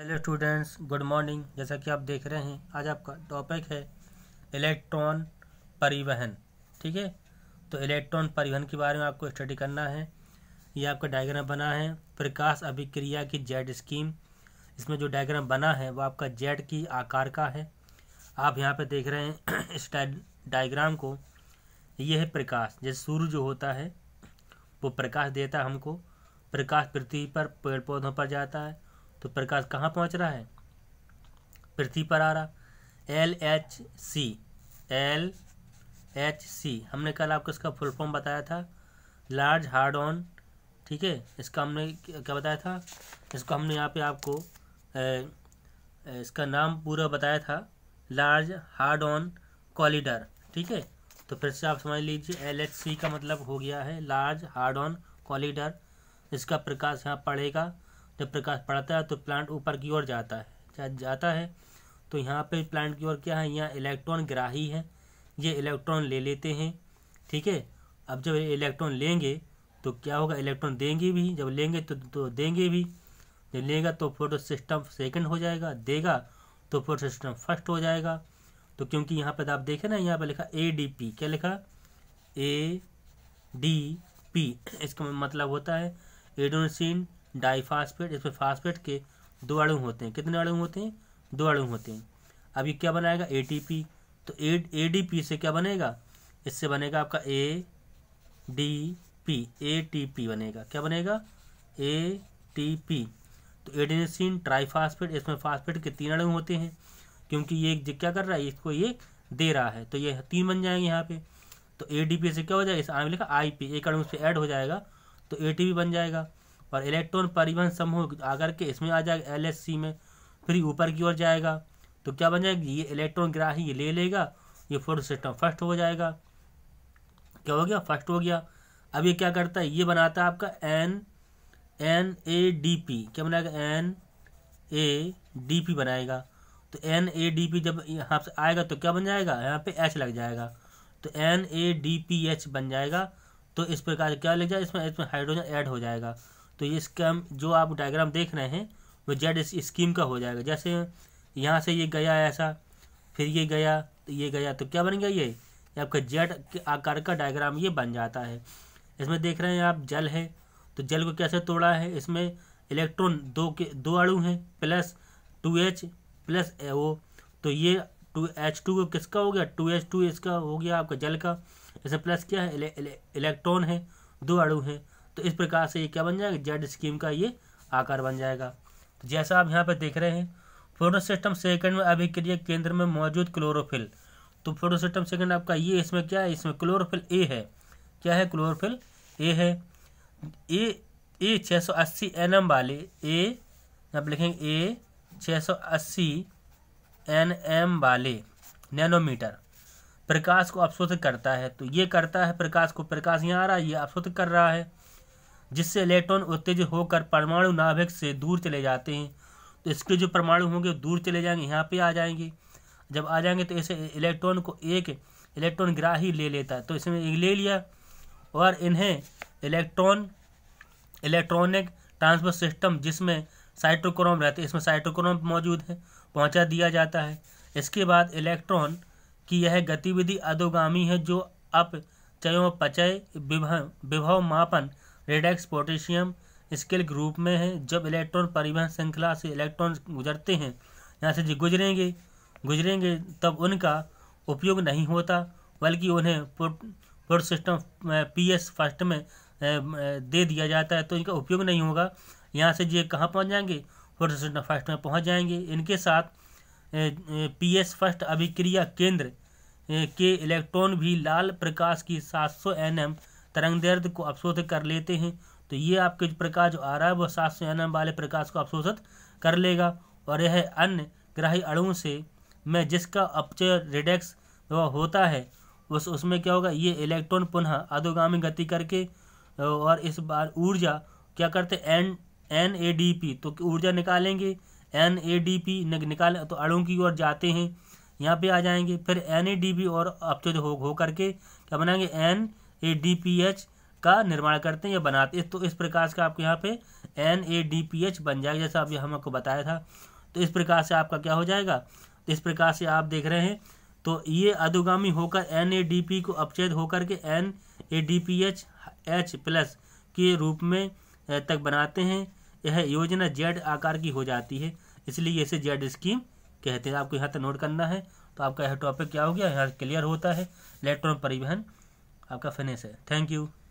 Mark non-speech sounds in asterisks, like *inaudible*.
hello students good morning जैसा कि आप देख रहे हैं आज आपका टॉपिक है इलेक्ट्रॉन परिवहन ठीक है तो इलेक्ट्रॉन परिवहन के बारे में आपको स्टडी करना है ये आपका डायग्राम बना है प्रकाश अभिक्रिया की जेड स्कीम इसमें जो डायग्राम बना है वो आपका जेड की आकार का है आप यहाँ पर देख रहे हैं *clears throat* इस डायग्राम को ये है प्रकाश जैसे सूर्य जो होता है वो प्रकाश देता है हमको प्रकाश पृथ्वी पर पेड़ पौधों पर जाता है तो प्रकाश कहाँ पहुँच रहा है पृथ्वी पर आ रहा L H C L H C हमने कल आपको इसका फुल फॉर्म बताया था लार्ज हार्ड ऑन ठीक है इसका हमने क्या बताया था इसको हमने यहाँ पे आपको ए, इसका नाम पूरा बताया था लार्ज हार्ड ऑन कॉलिडर ठीक है तो फिर से आप समझ लीजिए एल एच सी का मतलब हो गया है लार्ज हार्ड ऑन कॉलिडर इसका प्रकाश यहाँ पड़ेगा जब प्रकाश पड़ता है तो प्लांट ऊपर की ओर जाता है जाता है तो यहाँ पे प्लांट की ओर क्या है यहाँ इलेक्ट्रॉन ग्राही है ये इलेक्ट्रॉन ले लेते हैं ठीक है अब जब इलेक्ट्रॉन लेंगे तो क्या होगा इलेक्ट्रॉन देंगे भी जब लेंगे तो, तो देंगे भी जब लेगा तो फोटो सिस्टम सेकेंड हो जाएगा देगा तो फोटो सिस्टम फर्स्ट हो जाएगा तो क्योंकि यहाँ पर तो आप देखें ना यहाँ पर लिखा ए डी पी क्या लिखा ए डी पी इसका मतलब होता है एडोनसिन डाईफास्फेट इसमें फास्फेट के दो अड़ु होते हैं कितने अड़ु होते हैं दो अड़ु होते हैं अब ये क्या बनाएगा पी तो ए पी से क्या बनेगा इससे बनेगा आपका A D P A T P बनेगा क्या बनेगा ए टी पी तो एडेनिसिन ट्राईफास्फेट इसमें फास्फेट के तीन अड़ु होते हैं क्योंकि ये क्या कर रहा है इसको ये दे रहा है तो ये तीन बन जाएंगे यहाँ पे तो ए डी पी से क्या हो जाएगा इस आने में लिखा आई पी एक अड़ु से ऐड हो जाएगा तो ए टी पी बन जाएगा और इलेक्ट्रॉन परिवहन समूह आकर के इसमें आ जाएगा एल में फिर ऊपर की ओर जाएगा तो क्या बन जाएगी ये इलेक्ट्रॉन ग्राही ये ले लेगा ये फोटो सिस्टम फर्स्ट हो जाएगा क्या हो गया फर्स्ट हो गया अब ये क्या करता है ये बनाता है आपका N N A D P क्या बनाएगा एन ए डी पी बनाएगा तो एन ए डी पी जब यहाँ से आएगा तो क्या बन जाएगा यहाँ पे एच लग जाएगा तो N A D P H बन जाएगा तो इस प्रकार क्या लग जाएगा इसमें इसमें हाइड्रोजन ऐड हो जाएगा तो ये स्कैम जो आप डायग्राम देख रहे हैं वो जेड स्कीम का हो जाएगा जैसे यहाँ से ये गया ऐसा फिर ये गया तो ये गया तो क्या बन गया ये आपका जेड के आकार का डायग्राम ये बन जाता है इसमें देख रहे हैं आप जल है तो जल को कैसे तोड़ा है इसमें इलेक्ट्रॉन दो के दो अड़ू हैं plus two H plus A O तो ये टू एच टू किसका हो गया टू एच टू इसका हो गया आपका जल का इसमें प्लस क्या है इलेक्ट्रॉन है दो अड़ू हैं तो इस प्रकार से ये क्या बन जाएगा जेड स्कीम का ये आकार बन जाएगा तो जैसा आप यहाँ पर देख रहे हैं फोटोसिस्टम सेकंड में अभिक्रिया केंद्र में मौजूद क्लोरोफिल तो फोटोसिस्टम सेकंड आपका ये इसमें क्या है इसमें क्लोरोफिल ए है क्या है क्लोरोफिल ए है ए ए छः सौ अस्सी एन एम वाले ए यहाँ पर लिखेंगे ए छः सौ अस्सी एन एम वाले नैनोमीटर प्रकाश को अवशोषित करता है तो ये करता है प्रकाश को प्रकाश यहाँ आ रहा है ये अवशोषित कर रहा है जिससे इलेक्ट्रॉन उत्तेजित होकर परमाणु नाभिक से दूर चले जाते हैं तो इसके जो परमाणु होंगे दूर चले जाएंगे यहाँ पे आ जाएंगे जब आ जाएंगे तो ऐसे इलेक्ट्रॉन को एक इलेक्ट्रॉन ग्राही ले लेता है तो इसमें ले लिया और इन्हें इलेक्ट्रॉन इलेक्ट्रॉनिक ट्रांसफर सिस्टम जिसमें साइट्रोक्रोम रहते हैं इसमें साइट्रोक्रोम मौजूद है पहुंचा दिया जाता है इसके बाद इलेक्ट्रॉन की यह गतिविधि अधोगामी है जो अपचयों विभव विभव मापन रेडेक्स पोटेशियम स्केल ग्रुप में है जब इलेक्ट्रॉन परिवहन श्रृंखला से इलेक्ट्रॉन गुजरते हैं यहाँ से जो गुजरेंगे गुजरेंगे तब उनका उपयोग नहीं होता बल्कि उन्हें प्रोट सिस्टम पी एस फर्स्ट में दे दिया जाता है तो इनका उपयोग नहीं होगा यहाँ से ये कहाँ पहुँच जाएंगे प्रोट सिस्टम फर्स्ट में पहुँच जाएंगे इनके साथ पी एस फर्स्ट अभिक्रिया केंद्र के इलेक्ट्रॉन भी लाल प्रकाश की 700 एम तरंग दर्द को अवशोधित कर लेते हैं तो ये आपके जो प्रकाश जो आ रहा है वह सात सौ एनएम वाले प्रकाश को अवशोषित कर लेगा और यह अन्य ग्राही अणु से में जिसका अपचय रिडेक्स होता है उस उसमें क्या होगा ये इलेक्ट्रॉन पुनः अधोगामी गति करके और इस बार ऊर्जा क्या करते N N A D P तो ऊर्जा निकालेंगे एन ए डी पी निकाल तो अणु की ओर जाते हैं यहाँ पे आ जाएंगे फिर एन ए डी पी और अपचय हो, हो करके क्या बनाएंगे N A D P H का निर्माण करते हैं या बनाते हैं तो इस प्रकार से आपके यहाँ पे N A D P H बन जाएगा जैसा अभी हमको बताया था तो इस प्रकार से आपका क्या हो जाएगा तो इस प्रकार से आप देख रहे हैं तो ये अधोगामी होकर एन ए डी पी को अपचेद होकर के N A D P H H plus के रूप में तक बनाते हैं यह योजना जेड आकार की हो जाती है इसलिए इसे जेड स्कीम कहते हैं आपको यहाँ तक नोट करना है तो आपका यह टॉपिक क्या हो गया यहाँ क्लियर होता है इलेक्ट्रॉन परिवहन आपका फिनिश है थैंक यू